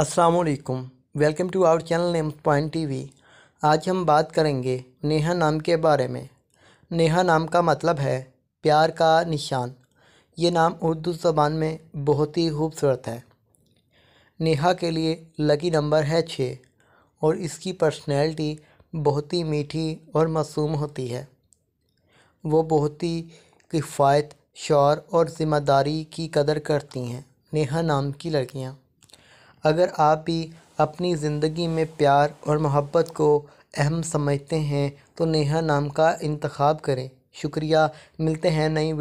असलकुम welcome to our channel name point TV आज हम बात करेंगे नेहा नाम के बारे में नेहा नाम का मतलब है प्यार का निशान ये नाम उर्दू ज़बान में बहुत ही खूबसूरत है नेहा के लिए लकी नंबर है छः और इसकी पर्सनैलिटी बहुत ही मीठी और मासूम होती है वो बहुत ही किफ़ायत शौर और ज़िम्मेदारी की कदर करती हैं नेहा नाम की लड़कियाँ अगर आप भी अपनी ज़िंदगी में प्यार और मोहब्बत को अहम समझते हैं तो नेहा नाम का इंतखब करें शुक्रिया मिलते हैं नई